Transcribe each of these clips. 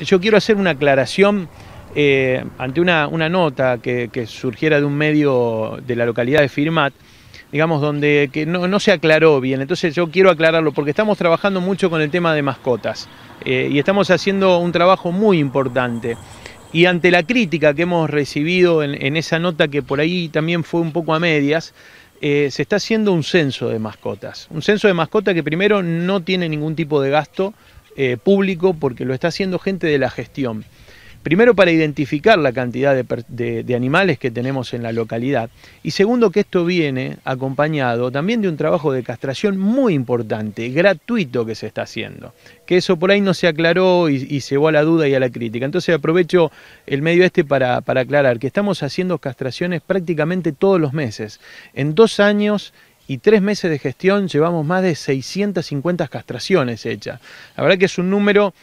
Yo quiero hacer una aclaración eh, ante una, nota que, surgiera de un medio de la localidad de Firmat, digamos, donde que no, se aclaró bien. Entonces yo quiero aclararlo porque estamos trabajando mucho con el tema de mascotas eh, y estamos haciendo un trabajo muy importante. Y ante la crítica que hemos recibido en, esa nota que por ahí también fue un poco a medias, eh, se está haciendo un censo de mascotas. Un censo de mascotas que primero no tiene ningún tipo de gasto eh, público porque lo está haciendo gente de la gestión. Primero para identificar la cantidad de, animales que tenemos en la localidad y segundo que esto viene acompañado también de un trabajo de castración muy importante, gratuito que se está haciendo, que eso por ahí no se aclaró y, y se a la duda y a la crítica. Entonces aprovecho el medio este para aclarar que estamos haciendo castraciones prácticamente todos los meses. En dos años y tres meses de gestión llevamos más de 650 castraciones hechas. La verdad que es un número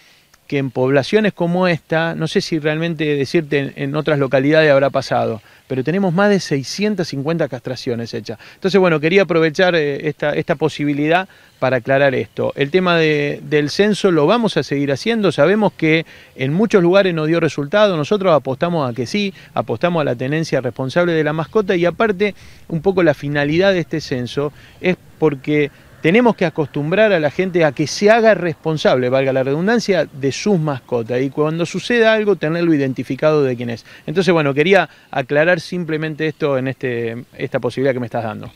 que en poblaciones como esta, no sé si realmente decirte en, otras localidades habrá pasado, pero tenemos más de 650 castraciones hechas. Entonces, bueno, quería aprovechar eh, esta, esta posibilidad para aclarar esto. El tema del censo lo vamos a seguir haciendo, sabemos que en muchos lugares no dio resultado, nosotros apostamos a que sí, apostamos a la tenencia responsable de la mascota y aparte un poco la finalidad de este censo es porque tenemos que acostumbrar a la gente a que se haga responsable, valga la redundancia, de sus mascotas y cuando suceda algo tenerlo identificado de quién es. Entonces, bueno, quería aclarar simplemente esto en este, esta posibilidad que me estás dando.